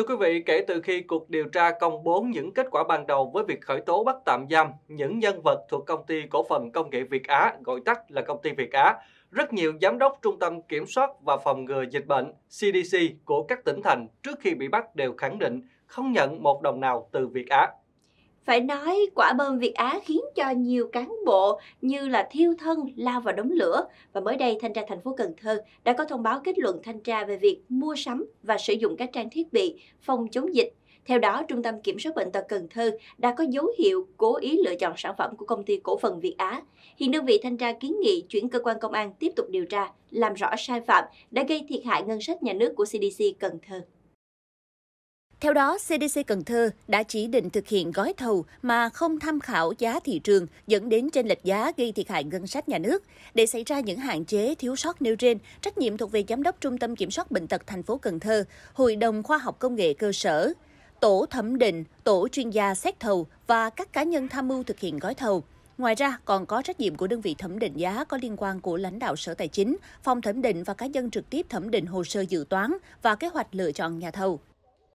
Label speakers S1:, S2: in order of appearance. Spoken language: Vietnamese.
S1: Thưa quý vị, kể từ khi cuộc điều tra công bố những kết quả ban đầu với việc khởi tố bắt tạm giam những nhân vật thuộc công ty cổ phần công nghệ Việt Á, gọi tắt là công ty Việt Á, rất nhiều giám đốc Trung tâm Kiểm soát và Phòng ngừa Dịch bệnh CDC của các tỉnh thành trước khi bị bắt đều khẳng định không nhận một đồng nào từ Việt Á.
S2: Phải nói quả bom Việt Á khiến cho nhiều cán bộ như là thiêu thân lao vào đống lửa và mới đây thanh tra thành phố Cần Thơ đã có thông báo kết luận thanh tra về việc mua sắm và sử dụng các trang thiết bị phòng chống dịch theo đó, Trung tâm Kiểm soát Bệnh tật Cần Thơ đã có dấu hiệu cố ý lựa chọn sản phẩm của công ty cổ phần Việt Á. Hiện đơn vị thanh tra kiến nghị chuyển cơ quan công an tiếp tục điều tra, làm rõ sai phạm đã gây thiệt hại ngân sách nhà nước của CDC Cần Thơ.
S3: Theo đó, CDC Cần Thơ đã chỉ định thực hiện gói thầu mà không tham khảo giá thị trường dẫn đến trên lệch giá gây thiệt hại ngân sách nhà nước. Để xảy ra những hạn chế thiếu sót nêu trên, trách nhiệm thuộc về Giám đốc Trung tâm Kiểm soát Bệnh tật thành phố Cần Thơ, Hội đồng Khoa học Công nghệ cơ sở, tổ thẩm định, tổ chuyên gia xét thầu và các cá nhân tham mưu thực hiện gói thầu. Ngoài ra, còn có trách nhiệm của đơn vị thẩm định giá có liên quan của lãnh đạo Sở Tài chính, phòng thẩm định và cá nhân trực tiếp thẩm định hồ sơ dự toán và kế hoạch lựa chọn nhà thầu.